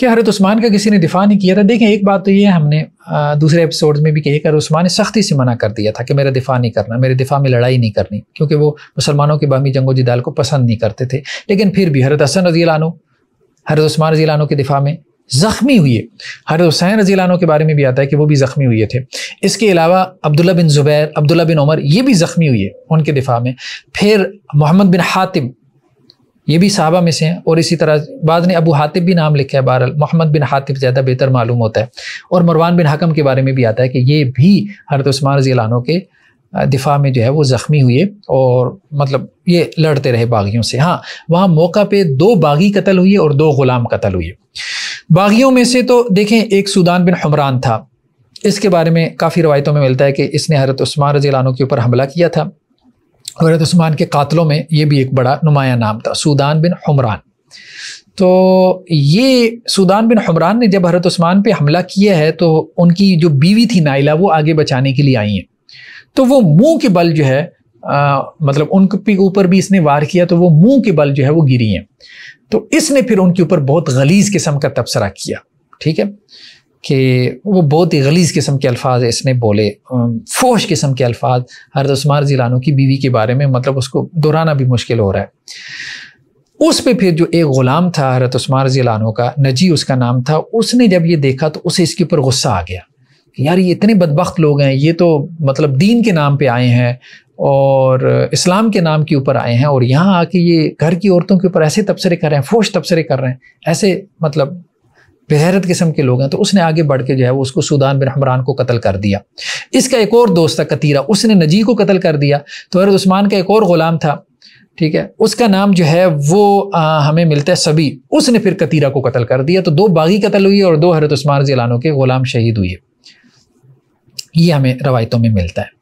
कि हरत उस्मान का किसी ने दिफा नहीं किया था देखें एक बात तो ये हमने दूसरे एपिसोड में भी कही कि उस्मान ने सख्ती से मना कर दिया था कि मेरा दिफा नहीं करना मेरे दिफा में लड़ाई नहीं करनी क्योंकि वो मुसलमानों के बामी जंगो जिदाल को पसंद नहीं करते थे लेकिन फिर भी हरत हसन रजी लानो हरत उस्मान रजी लानो के दिफा में ज़ख्मी हुए हरत हुसैन रजी के बारे में भी आता है कि वो भी ज़ख्मी हुए थे इसके अलावा अब्दुल्ला बिन ज़ुबैर अब्दुल्ला बिन उमर ये भी ज़ख्मी हुए उनके दिफा में फिर मोहम्मद बिन हातिम ये भी साहबा में से हैं और इसी तरह बाद ने अबू हातिब भी नाम लिखा है बहरल मोहम्मद बिन हातिब ज़्यादा बेहतर मालूम होता है और मरवान बिन हकम के बारे में भी आता है कि ये भी हरत उस्मान रजीलानों के दिफा में जो है वो ज़ख्मी हुए और मतलब ये लड़ते रहे बागियों से हाँ वहाँ मौका पे दो बागी कतल हुए और दो ग़ुलाम कतल हुए बागियों में से तो देखें एक सूदान बिन हमरान था इसके बारे में काफ़ी रवायतों में मिलता है कि इसने हरत उस्मान रजीलानों के ऊपर हमला किया था हजरत उस्मान के कातलों में ये भी एक बड़ा नुमाया नाम था सूदान बिन हमरान तो ये सूदान बिन हमरान ने जब हजरत उस्मान पे हमला किया है तो उनकी जो बीवी थी नाइला वो आगे बचाने के लिए आई हैं तो वो मुंह के बल जो है आ, मतलब उनके ऊपर भी इसने वार किया तो वो मुंह के बल जो है वो गिरी हैं तो इसने फिर उनके ऊपर बहुत गलीज किस्म का तबसरा किया ठीक है कि वो बहुत ही गलीज़ किस्म के अल्फाज इसने बोले फोश किस्म के अल्फाज हरत उस्मान जिलानों की बीवी के बारे में मतलब उसको दोहराना भी मुश्किल हो रहा है उस पे फिर जो एक ग़ुलाम था हरत उस्मान जिलानों का नजी उसका नाम था उसने जब ये देखा तो उसे इसके ऊपर गुस्सा आ गया कि यार ये इतने बदबक लोग हैं ये तो मतलब दीन के नाम पे आए हैं और इस्लाम के नाम के ऊपर आए हैं और यहाँ आके ये घर की औरतों के ऊपर ऐसे तबसरे कर रहे हैं फोश तबसरे कर रहे हैं ऐसे मतलब बेहरत किस्म के लोग हैं तो उसने आगे बढ़ के जो है वो उसको सुदान बिन हमरान को कत्ल कर दिया इसका एक और दोस्त था कतीरा उसने नजी को कत्ल कर दिया तो हरत उस्मान का एक और ग़ुलाम था ठीक है उसका नाम जो है वो आ, हमें मिलता है सभी उसने फिर कतीरा को कत्ल कर दिया तो दो बागी कत्ल हुई और दो हरत उस्मान जिलानों के ग़ुलाम शहीद हुए ये हमें रवायतों में मिलता है